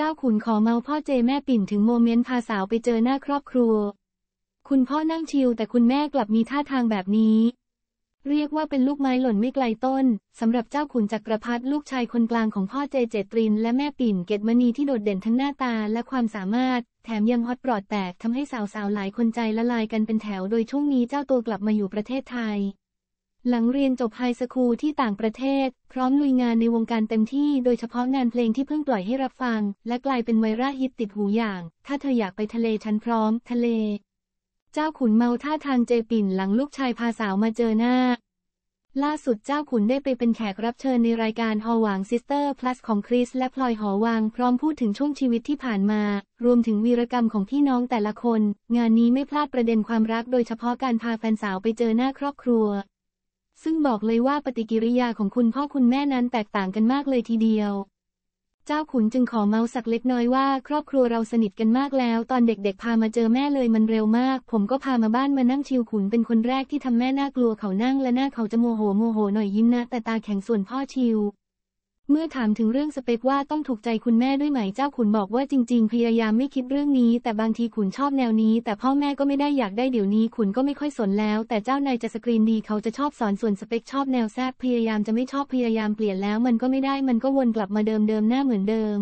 เจ้าขุนขอเมาพ่อเจแม่ปิ่นถึงโมเมนต์พาสาวไปเจอหน้าครอบครัว คุณพ่อนั่งชิลแต่คุณแม่กลับมีท่าทางแบบนี้ เรียกว่าเป็นลูกไม้หล่นไม่ไกลต้นสำหรับเจ้าขุนจักรพรรดิลูกชายคนกลางของพ่อเจเจตรินและแม่ปิ่น เกตมณีที่โดดเด่นทั้งหน้าตา และความสามารถ แถมยังฮอตปลอดแตกทำให้สาวๆหลายคนใจละลายกันเป็นแถว โดยช่วงนี้เจ้าตัวกลับมาอยู่ประเทศไทยหลังเรียนจบไฮสคูลที่ต่างประเทศ พร้อมลุยงานในวงการเต็มที่ โดยเฉพาะงานเพลงที่เพิ่งปล่อยให้รับฟัง และกลายเป็นไวรัสฮิตติดหูอย่าง ถ้าเธออยากไปทะเลฉันพร้อม ทะเล เจ้าขุนเมาท่าทางเจปิ่นหลังลูกชายพาสาวมาเจอหน้า ล่าสุดเจ้าขุนได้ไปเป็นแขกรับเชิญในรายการฮอหวังซิสเตอร์พลัสของคริส และพลอยหอวังพร้อมพูดถึงช่วงชีวิตที่ผ่านมา รวมถึงวีรกรรมของพี่น้องแต่ละคน งานนี้ไม่พลาดประเด็นความรักโดยเฉพาะการพาแฟนสาวไปเจอหน้าครอบครัวซึ่งบอกเลยว่าปฏิกิริยาของคุณพ่อคุณแม่นั้นแตกต่างกันมากเลยทีเดียว เจ้าขุนจึงขอเมาสักเล็กน้อยว่า ครอบครัวเราสนิทกันมากแล้ว ตอนเด็กๆพามาเจอแม่เลยมันเร็วมาก ผมก็พามาบ้านมานั่งชิวขุนเป็นคนแรกที่ทำแม่น่ากลัวเขานั่ง และหน้าเขาจะโมโหโมโหหน่อยยิ้มนะ แต่ตาแข็งส่วนพ่อชิวเมื่อถามถึงเรื่องสเปคว่าต้องถูกใจคุณแม่ด้วยไหม เจ้าขุนบอกว่าจริงๆ พยายามไม่คิดเรื่องนี้ แต่บางทีขุนชอบแนวนี้แต่พ่อแม่ก็ไม่ได้อยากได้เดี๋ยวนี้ขุนก็ไม่ค่อยสนแล้วแต่เจ้านายจะสกรีนดีเขาจะชอบสอนส่วนสเปคชอบแนวแซบพยายามจะไม่ชอบพยายามเปลี่ยนแล้ว มันก็ไม่ได้มันก็วนกลับมาเดิมเดิมหน้าเหมือนเดิม